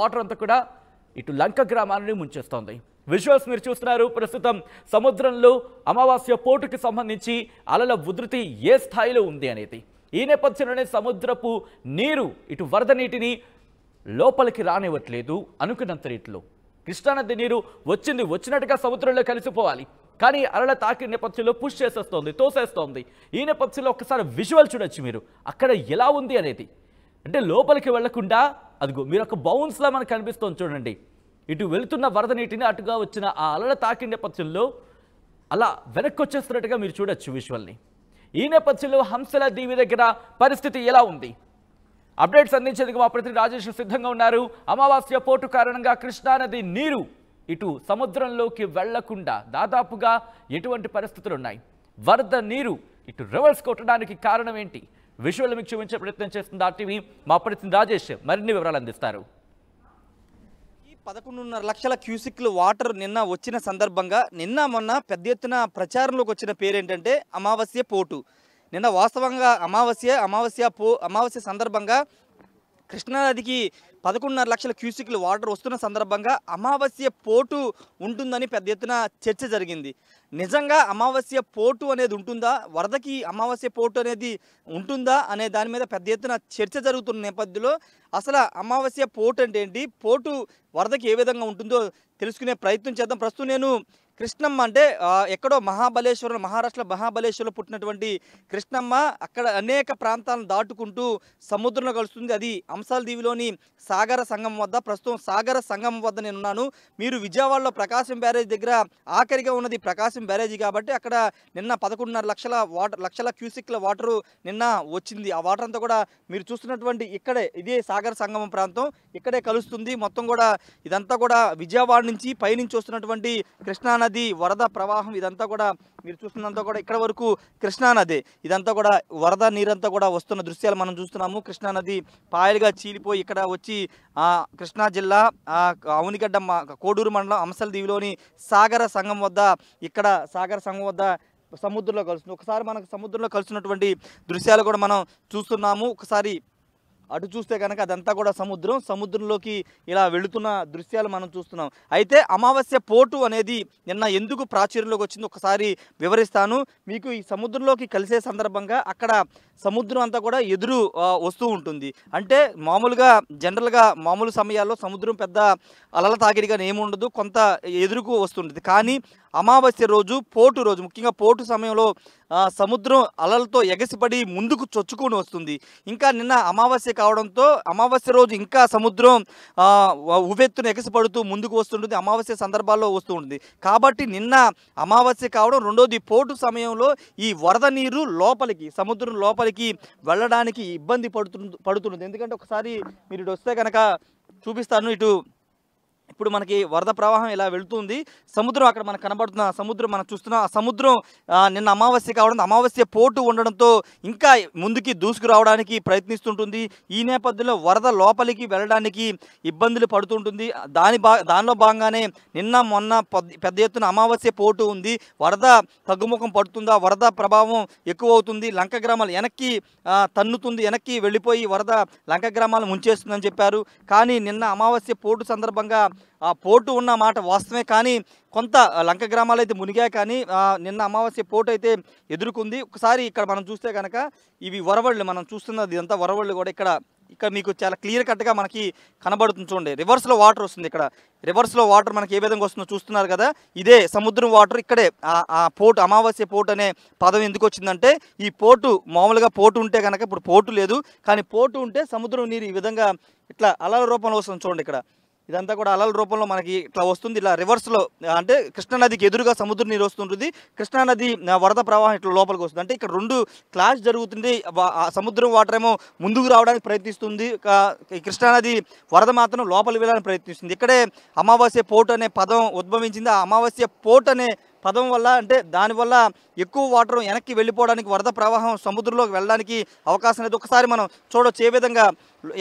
water అంతా కూడా ఇటు లంక గ్రామాన్ని ముంచేస్తోంది విజువల్స్ మీరు చూస్తున్నారు ప్రస్తుతం సముద్రంలో అమావాస్య పోటుకి సంబంధించి అలల ఉధృతి ఏ స్థాయిలో ఉంది అనేది ఈ నేపథ్యంలోనే సముద్రపు నీరు ఇటు వరద నీటిని లోపలికి రానివ్వట్లేదు అనుకున్నంత రీతిలో కృష్ణానది నీరు వచ్చింది వచ్చినట్టుగా సముద్రంలో కలిసిపోవాలి కానీ అలల తాకి నేపథ్యంలో పుష్ చేసేస్తోంది తోసేస్తోంది ఈ నేపథ్యంలో ఒకసారి విజువల్ చూడొచ్చు మీరు అక్కడ ఎలా ఉంది అనేది అంటే లోపలికి వెళ్లకుండా అదిగో మీరు ఒక బౌన్స్లా మనకు కనిపిస్తోంది చూడండి ఇటు వెళుతున్న వరద నీటిని అటుగా వచ్చిన ఆ అలల తాకి నేపథ్యంలో అలా వెనక్కి వచ్చేస్తున్నట్టుగా మీరు చూడొచ్చు విజువల్ని ఈ నేపథ్యంలో హంసల దీవి దగ్గర పరిస్థితి ఎలా ఉంది అప్డేట్స్ అందించేందుకు మా ప్రతి రాజేష్ సిద్ధంగా ఉన్నారు అమావాస్య పోటు కారణంగా కృష్ణానది నీరు ఇటు సముద్రంలోకి వెళ్లకుండా దాదాపుగా ఎటువంటి పరిస్థితులు ఉన్నాయి వరద నీరు ఇటు రివర్స్ కొట్టడానికి కారణం ఏంటి విజువల్ మీకు చూపించే ప్రయత్నం చేస్తుంది ఆర్టీవీ మా ప్రతినిధి రాజేష్ మరిన్ని వివరాలు అందిస్తారు పదకొండున్నర లక్షల క్యూసిక్లు వాటర్ నిన్న వచ్చిన సందర్భంగా నిన్న మొన్న పెద్ద ఎత్తున ప్రచారంలోకి వచ్చిన పేరేంటంటే అమావాస్య పోటు నిన్న వాస్తవంగా అమావాస్య అమావాస్య పో అమావాస్య సందర్భంగా కృష్ణానదికి పదకొండున్నర లక్షల క్యూసిక్లు వాటర్ వస్తున్న సందర్భంగా అమావాస్య పోటు ఉంటుందని పెద్ద ఎత్తున చర్చ జరిగింది నిజంగా అమావాస్య పోటు అనేది ఉంటుందా వరదకి అమావాస్య పోటు అనేది ఉంటుందా అనే దాని మీద పెద్ద ఎత్తున చర్చ జరుగుతున్న నేపథ్యంలో అసలు అమావాస్య పోటు అంటే ఏంటి పోటు వరదకి ఏ విధంగా ఉంటుందో తెలుసుకునే ప్రయత్నం చేద్దాం ప్రస్తుతం నేను కృష్ణమ్మ అంటే ఎక్కడో మహాబలేశ్వరం మహారాష్ట్ర మహాబలేశ్వరంలో పుట్టినటువంటి కృష్ణమ్మ అక్కడ అనేక ప్రాంతాలను దాటుకుంటూ సముద్రంలో కలుస్తుంది అది అంశాల దీవిలోని సాగర సంగమం వద్ద ప్రస్తుతం సాగర సంగమం వద్ద నేనున్నాను మీరు విజయవాడలో ప్రకాశం బ్యారేజ్ దగ్గర ఆఖరిగా ఉన్నది ప్రకాశం బ్యారేజీ కాబట్టి అక్కడ నిన్న పదకొండున్నర లక్షల వాటర్ లక్షల క్యూసిక్ల వాటరు నిన్న వచ్చింది ఆ వాటర్ అంతా కూడా మీరు చూస్తున్నటువంటి ఇక్కడే ఇదే సాగర సంగమం ప్రాంతం ఇక్కడే కలుస్తుంది మొత్తం కూడా ఇదంతా కూడా విజయవాడ నుంచి పైనుంచి వస్తున్నటువంటి కృష్ణా కృష్ణానది వరద ప్రవాహం ఇదంతా కూడా మీరు చూస్తున్నంతా కూడా ఇక్కడ వరకు కృష్ణానది ఇదంతా కూడా వరద నీరంతా కూడా వస్తున్న దృశ్యాలు మనం చూస్తున్నాము కృష్ణానది పాయలుగా చీలిపోయి ఇక్కడ వచ్చి కృష్ణా జిల్లా అవునిగడ్డ కోడూరు మండలం దీవిలోని సాగర సంఘం వద్ద ఇక్కడ సాగర సంఘం వద్ద సముద్రంలో కలుస్తుంది ఒకసారి మనకు సముద్రంలో కలిసినటువంటి దృశ్యాలు కూడా మనం చూస్తున్నాము ఒకసారి అటు చూస్తే కనుక అదంతా కూడా సముద్రం సముద్రంలోకి ఇలా వెళుతున్న దృశ్యాలు మనం చూస్తున్నాం అయితే అమావాస్య పోటు అనేది నిన్న ఎందుకు ప్రాచుర్యంలోకి వచ్చింది ఒకసారి వివరిస్తాను మీకు ఈ సముద్రంలోకి కలిసే సందర్భంగా అక్కడ సముద్రం అంతా కూడా ఎదురు వస్తూ ఉంటుంది అంటే మామూలుగా జనరల్గా మామూలు సమయాల్లో సముద్రం పెద్ద అలల తాకిడిగా ఏముండదు కొంత ఎదురుకు వస్తుంటుంది కానీ అమావాస్య రోజు పోటు రోజు ముఖ్యంగా పోటు సమయంలో సముద్రం అలలతో ఎగసిపడి ముందుకు చొచ్చుకొని వస్తుంది ఇంకా నిన్న అమావాస్య కావడంతో అమావాస్య రోజు ఇంకా సముద్రం ఉవెత్తున ఎగసిపడుతూ ముందుకు వస్తుంటుంది అమావాస్య సందర్భాల్లో వస్తూ ఉంటుంది కాబట్టి నిన్న అమావాస్య కావడం రెండోది పోటు సమయంలో ఈ వరద నీరు లోపలికి సముద్రం లోపలికి వెళ్ళడానికి ఇబ్బంది పడుతు పడుతుంది ఎందుకంటే ఒకసారి మీరు ఇటు వస్తే కనుక చూపిస్తాను ఇటు ఇప్పుడు మనకి వరద ప్రవాహం ఇలా వెళుతుంది సముద్రం అక్కడ మనకు కనబడుతున్న సముద్రం మనం చూస్తున్న సముద్రం నిన్న అమావాస్య కావడం అమావాస్య పోటు ఉండడంతో ఇంకా ముందుకి దూసుకురావడానికి ప్రయత్నిస్తుంటుంది ఈ నేపథ్యంలో వరద లోపలికి వెళ్ళడానికి ఇబ్బందులు పడుతుంటుంది దాని భా దానిలో భాగంగానే నిన్న మొన్న పెద్ద ఎత్తున అమావాస్య పోటు ఉంది వరద తగ్గుముఖం పడుతుందా వరద ప్రభావం ఎక్కువ అవుతుంది లంక గ్రామాలు వెనక్కి తన్నుతుంది వెనక్కి వెళ్ళిపోయి వరద లంక గ్రామాలు ముంచేస్తుందని చెప్పారు కానీ నిన్న అమావాస్య పోటు సందర్భంగా ఆ పోటు ఉన్న మాట వాస్తవమే కానీ కొంత లంక గ్రామాలు అయితే మునిగాయి కానీ నిన్న అమావాస్య పోటు అయితే ఎదుర్కొంది ఒకసారి ఇక్కడ మనం చూస్తే కనుక ఇవి వరవళ్ళు మనం చూస్తున్నది ఇదంతా వరవళ్ళు కూడా ఇక్కడ ఇక్కడ మీకు చాలా క్లియర్ కట్గా మనకి కనబడుతుంది చూడండి రివర్స్లో వాటర్ వస్తుంది ఇక్కడ రివర్స్లో వాటర్ మనకి ఏ విధంగా వస్తుందో చూస్తున్నారు కదా ఇదే సముద్రం వాటర్ ఇక్కడే ఆ పోటు అమావాస్య పోటు అనే పదం ఎందుకు వచ్చిందంటే ఈ పోటు మామూలుగా పోటు ఉంటే కనుక ఇప్పుడు పోటు లేదు కానీ పోటు ఉంటే సముద్రం నీరు ఈ విధంగా ఇట్లా అలల రూపంలో వస్తుంది చూడండి ఇక్కడ ఇదంతా కూడా అలల రూపంలో మనకి ఇట్లా వస్తుంది ఇలా రివర్స్లో అంటే కృష్ణానదికి ఎదురుగా సముద్ర నీరు వస్తుంటుంది కృష్ణానది వరద ప్రవాహం ఇట్లా లోపలికి వస్తుంది అంటే ఇక్కడ రెండు క్లాష్ జరుగుతుంది సముద్రం వాటర్ ఏమో ముందుకు రావడానికి ప్రయత్నిస్తుంది కృష్ణానది వరద మాత్రం లోపలికి వెళ్ళడానికి ప్రయత్నిస్తుంది ఇక్కడే అమావాస్య పోర్ట్ అనే పదం ఉద్భవించింది ఆ అమావాస్య పోర్ట్ అనే పదం వల్ల అంటే దానివల్ల ఎక్కువ వాటర్ వెనక్కి వెళ్ళిపోవడానికి వరద ప్రవాహం సముద్రంలోకి వెళ్ళడానికి అవకాశం అనేది ఒకసారి మనం చూడొచ్చు ఏ విధంగా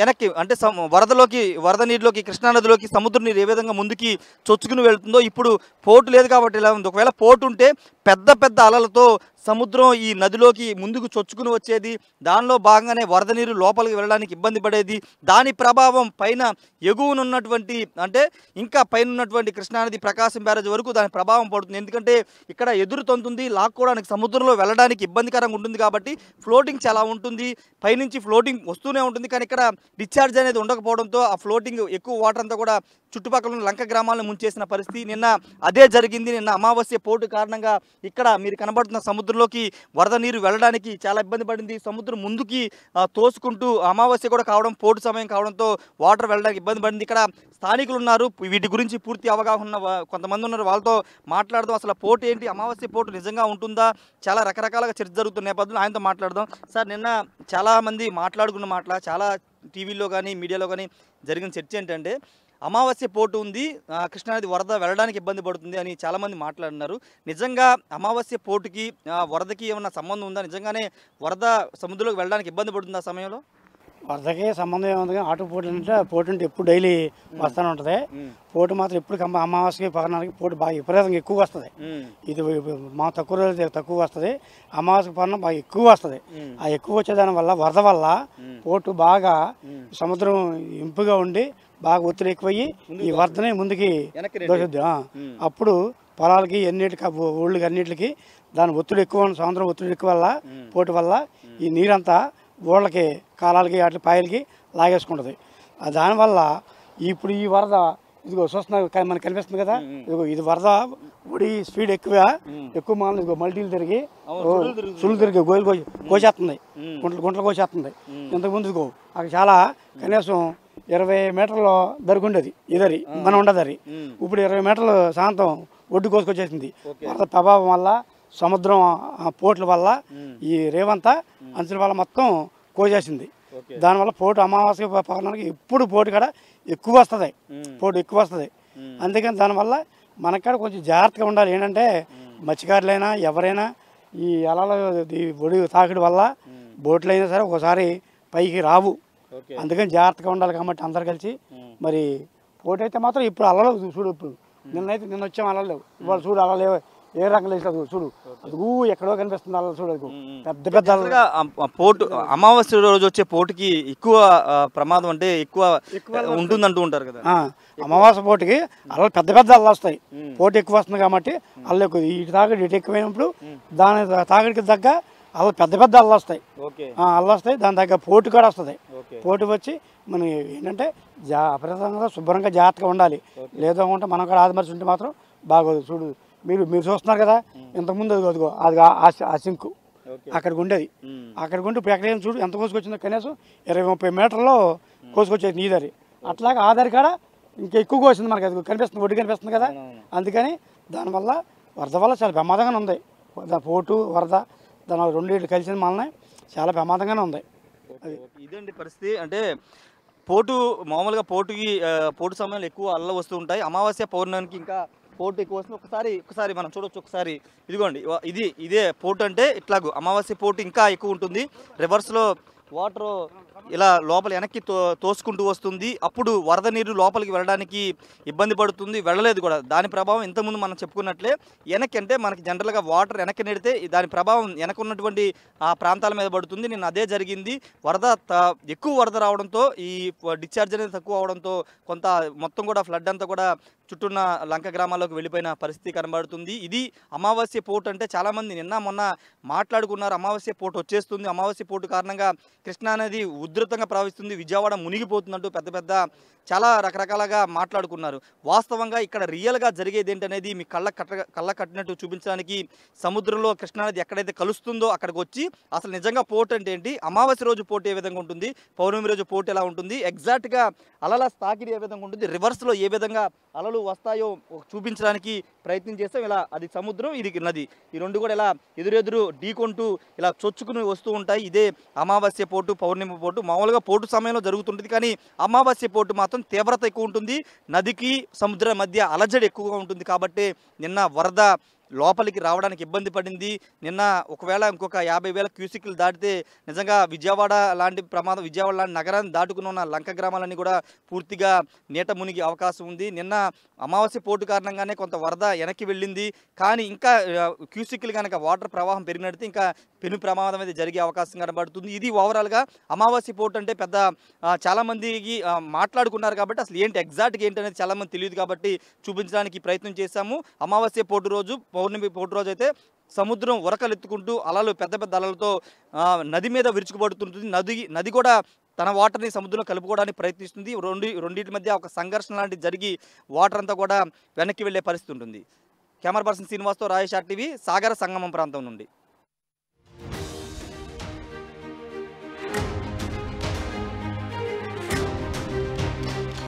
వెనక్కి అంటే వరదలోకి వరద నీటిలోకి కృష్ణానదిలోకి సముద్ర నీరు ఏ విధంగా ముందుకి చొచ్చుకుని వెళ్తుందో ఇప్పుడు పోర్టు లేదు కాబట్టి ఇలా ఉంది ఒకవేళ పోర్టు ఉంటే పెద్ద పెద్ద అలలతో సముద్రం ఈ నదిలోకి ముందుకు చొచ్చుకుని వచ్చేది దానిలో భాగంగానే వరద నీరు లోపలికి వెళ్ళడానికి ఇబ్బంది పడేది దాని ప్రభావం పైన ఎగువనున్నటువంటి అంటే ఇంకా పైన ఉన్నటువంటి కృష్ణానది ప్రకాశం బ్యారేజ్ వరకు దాని ప్రభావం పడుతుంది ఎందుకంటే ఇక్కడ ఎదురుతొంతుంది లాక్కోవడానికి సముద్రంలో వెళ్ళడానికి ఇబ్బందికరంగా ఉంటుంది కాబట్టి ఫ్లోటింగ్ చాలా ఉంటుంది పైనుంచి ఫ్లోటింగ్ వస్తూనే ఉంటుంది కానీ ఇక్కడ డిశ్చార్జ్ అనేది ఉండకపోవడంతో ఆ ఫ్లోటింగ్ ఎక్కువ వాటర్ అంతా కూడా చుట్టుపక్కల ఉన్న లంక గ్రామాలను ముంచేసిన పరిస్థితి నిన్న అదే జరిగింది నిన్న అమావాస్య పోటు కారణంగా ఇక్కడ మీరు కనబడుతున్న సముద్రంలోకి వరద నీరు వెళ్ళడానికి చాలా ఇబ్బంది పడింది సముద్రం ముందుకి తోసుకుంటూ అమావాస్య కూడా కావడం పోటు సమయం కావడంతో వాటర్ వెళ్ళడానికి ఇబ్బంది పడింది ఇక్కడ స్థానికులు ఉన్నారు వీటి గురించి పూర్తి అవగాహన ఉన్న కొంతమంది ఉన్నారు వాళ్ళతో మాట్లాడదాం అసలు పోటు ఏంటి అమావాస్య పోటు నిజంగా ఉంటుందా చాలా రకరకాలుగా చర్చ జరుగుతున్న నేపథ్యంలో ఆయనతో మాట్లాడదాం సార్ నిన్న చాలామంది మాట్లాడుకున్న మాటల చాలా టీవీలో కానీ మీడియాలో కానీ జరిగిన చర్చ ఏంటంటే అమావాస్య పోటు ఉంది కృష్ణానది వరద వెళ్ళడానికి ఇబ్బంది పడుతుంది అని చాలామంది మాట్లాడినారు నిజంగా అమావాస్య పోటుకి వరదకి ఏమన్నా సంబంధం ఉందా నిజంగానే వరద సముద్రంలోకి వెళ్ళడానికి ఇబ్బంది పడుతుంది ఆ సమయంలో వరదకి సంబంధం ఏముంది కానీ ఆటో పోటీ అంటే పోటీ అంటే ఎప్పుడు డైలీ వస్తూనే ఉంటుంది పోటీ మాత్రం ఎప్పుడు అమావాస్యకి పగనానికి పోటీ బాగా విపరీతంగా ఎక్కువ వస్తుంది ఇది మా తక్కువ రోజు తక్కువ వస్తుంది అమావాస్య పగనం బాగా ఎక్కువ వస్తుంది ఆ ఎక్కువ వచ్చేదాని వల్ల వరద వల్ల పోటు బాగా సముద్రం ఇంపుగా ఉండి బాగా ఒత్తిడి ఎక్కువయ్యి ఈ వరదనే ముందుకి దోషుద్ది అప్పుడు పొలాలకి ఎన్నిటికి ఊళ్ళకి అన్నింటికి దాని ఒత్తిడి ఎక్కువ సముద్రం ఒత్తిడి ఎక్కువ వల్ల పోటీ వల్ల ఈ నీరంతా ఊళ్ళకి కాలాలకి వాటి పాయలకి లాగేసుకుంటుంది దానివల్ల ఇప్పుడు ఈ వరద ఇదిగో చూస్తున్నా మనకు కనిపిస్తుంది కదా ఇదిగో ఇది వరద ఒడి స్పీడ్ ఎక్కువ ఎక్కువ మామూలు ఇదిగో మల్టీలు తిరిగి సుళ్ళు తిరిగి గోయలు కోసేస్తుంది గుంటలు గుంటలు కోసేస్తుంది ఇంతకుముందు ఇదిగో అక్కడ చాలా కనీసం ఇరవై మీటర్లు దొరికిండేది ఇదరి మనం ఉండదరి ఇప్పుడు ఇరవై మీటర్లు శాంతం ఒడ్డు కోసుకొచ్చేసింది వరద ప్రభావం వల్ల సముద్రం పోట్ల వల్ల ఈ రేవంతా అంచుల వల్ల మొత్తం కోసేసింది దానివల్ల పోటు అమావాస్య పవనానికి ఎప్పుడు పోటు కాడ ఎక్కువ వస్తుంది పోటు ఎక్కువ వస్తుంది అందుకని దానివల్ల మనకాడ కొంచెం జాగ్రత్తగా ఉండాలి ఏంటంటే మత్స్యకారులైనా ఎవరైనా ఈ అలల ఒడి తాకిడి వల్ల బోట్లు అయినా సరే ఒకసారి పైకి రావు అందుకని జాగ్రత్తగా ఉండాలి కాబట్టి అందరు కలిసి మరి పోటీ అయితే మాత్రం ఇప్పుడు అలలు చూడు ఇప్పుడు నిన్నైతే నిన్న వచ్చాం అలలేవు ఇవాళ చూడు అలలేవు ఏ రంగులు లేదు చూడు అదిగూ ఎక్కడో కనిపిస్తుంది అలా చూడదు పెద్ద పెద్ద పోటు అమావాస్య రోజు వచ్చే పోటుకి ఎక్కువ ప్రమాదం అంటే ఎక్కువ ఉంటుంది అంటూ ఉంటారు కదా అమావాస్య పోటుకి అలా పెద్ద పెద్ద అల్లు వస్తాయి పోటు ఎక్కువ వస్తుంది కాబట్టి అల్ల ఎక్కువ ఇటు తాగడి ఇటు ఎక్కువైనప్పుడు దాని తాగడికి తగ్గ అలా పెద్ద పెద్ద అల్లు వస్తాయి అల్లు వస్తాయి దాని తగ్గ పోటు కూడా వస్తుంది పోటు వచ్చి మనం ఏంటంటే జా అప్రదంగా శుభ్రంగా జాగ్రత్తగా ఉండాలి లేదో ఉంటే మనం కూడా ఆదిమర్చి ఉంటే మాత్రం బాగోదు చూడు మీరు మీరు చూస్తున్నారు కదా ఇంతకుముందు అది అదిగో అది ఆ సింకు అక్కడికి ఉండేది అక్కడికి ఉండి ఇప్పుడు ఎక్కడైనా చూడు ఎంత కోసుకొచ్చిందో కనీసం ఇరవై ముప్పై మీటర్లో కోసుకొచ్చేది నీదరి అట్లాగే ఆధార్ కాడ ఇంకా ఎక్కువ కోసింది మనకి అది కనిపిస్తుంది ఒడ్డు కనిపిస్తుంది కదా అందుకని దానివల్ల వరద వల్ల చాలా ప్రమాదంగానే ఉంది పోటు వరద దాని రెండింటి కలిసిన మనల్ని చాలా ప్రమాదంగానే ఉంది ఇదండి పరిస్థితి అంటే పోటు మామూలుగా పోటుకి పోటు సమయంలో ఎక్కువ అల్ల వస్తూ ఉంటాయి అమావాస్య పౌర్ణానికి ఇంకా పోటు ఎక్కువ వస్తుంది ఒకసారి ఒకసారి మనం చూడొచ్చు ఒకసారి ఇదిగోండి ఇది ఇదే పోటు అంటే ఇట్లాగూ అమావాస్య పోటు ఇంకా ఎక్కువ ఉంటుంది రివర్స్లో వాటర్ ఇలా లోపల వెనక్కి తో తోసుకుంటూ వస్తుంది అప్పుడు వరద నీరు లోపలికి వెళ్ళడానికి ఇబ్బంది పడుతుంది వెళ్ళలేదు కూడా దాని ప్రభావం ఇంతకుముందు మనం చెప్పుకున్నట్లే వెనక్కి అంటే మనకి జనరల్గా వాటర్ వెనక్కి నెడితే దాని ప్రభావం వెనక ఉన్నటువంటి ఆ ప్రాంతాల మీద పడుతుంది నేను అదే జరిగింది వరద ఎక్కువ వరద రావడంతో ఈ డిశ్చార్జ్ అనేది తక్కువ అవడంతో కొంత మొత్తం కూడా ఫ్లడ్ అంతా కూడా చుట్టూన్న లంక గ్రామాల్లోకి వెళ్ళిపోయిన పరిస్థితి కనబడుతుంది ఇది అమావాస్య పోర్ట్ అంటే చాలామంది నిన్న మొన్న మాట్లాడుకున్నారు అమావాస్య పోర్ట్ వచ్చేస్తుంది అమావాస్య పోటు కారణంగా కృష్ణానది ఉధృతంగా ప్రవహిస్తుంది విజయవాడ మునిగిపోతుందంటూ పెద్ద పెద్ద చాలా రకరకాలుగా మాట్లాడుకున్నారు వాస్తవంగా ఇక్కడ రియల్గా జరిగేది ఏంటనేది మీ కళ్ళ కట్ట కళ్ళ కట్టినట్టు చూపించడానికి సముద్రంలో కృష్ణానది ఎక్కడైతే కలుస్తుందో అక్కడికి వచ్చి అసలు నిజంగా పోర్ట్ అంటే ఏంటి అమావాస్య రోజు పోర్ట్ ఏ విధంగా ఉంటుంది పౌర్ణమి రోజు పోర్ట్ ఎలా ఉంటుంది ఎగ్జాక్ట్గా అలల స్థాకిరి ఏ విధంగా ఉంటుంది రివర్స్లో ఏ విధంగా అలలు వస్తాయో చూపించడానికి ప్రయత్నం చేస్తాం ఇలా అది సముద్రం ఇది నది ఈ రెండు కూడా ఇలా ఎదురెదురు ఢీకొంటూ ఇలా చొచ్చుకుని వస్తూ ఉంటాయి ఇదే అమావాస్య పోటు పౌర్ణమి పోటు మామూలుగా పోటు సమయంలో జరుగుతుంటుంది కానీ అమావాస్య పోటు మాత్రం తీవ్రత ఎక్కువ ఉంటుంది నదికి సముద్రం మధ్య అలజడి ఎక్కువగా ఉంటుంది కాబట్టి నిన్న వరద లోపలికి రావడానికి ఇబ్బంది పడింది నిన్న ఒకవేళ ఇంకొక యాభై వేల క్యూసిక్లు దాటితే నిజంగా విజయవాడ లాంటి ప్రమాదం విజయవాడ లాంటి నగరాన్ని దాటుకున్న ఉన్న లంక గ్రామాలన్నీ కూడా పూర్తిగా నీట మునిగి అవకాశం ఉంది నిన్న అమావాస్య పోటు కారణంగానే కొంత వరద వెనక్కి వెళ్ళింది కానీ ఇంకా క్యూసిక్లు కనుక వాటర్ ప్రవాహం పెరిగినట్టు ఇంకా పెను ప్రమాదం అయితే జరిగే అవకాశం కనబడుతుంది ఇది ఓవరాల్గా అమావాస్య పోర్ట్ అంటే పెద్ద చాలామందికి మాట్లాడుకున్నారు కాబట్టి అసలు ఏంటి ఎగ్జాక్ట్గా ఏంటనేది చాలామంది తెలియదు కాబట్టి చూపించడానికి ప్రయత్నం చేశాము అమావాస్య పోటు రోజు పౌర్ణమి పోటు రోజు అయితే సముద్రం ఉరకలు ఎత్తుకుంటూ అలలు పెద్ద పెద్ద అలలతో నది మీద విరుచుకుపడుతుంటుంది నది నది కూడా తన వాటర్ని సముద్రంలో కలుపుకోవడానికి ప్రయత్నిస్తుంది రెండు రెండింటి మధ్య ఒక సంఘర్షణ లాంటిది జరిగి వాటర్ అంతా కూడా వెనక్కి వెళ్ళే పరిస్థితి ఉంటుంది కెమెరా పర్సన్ శ్రీనివాస్తో రాజేష్ టీవీ సాగర సంగమం ప్రాంతం నుండి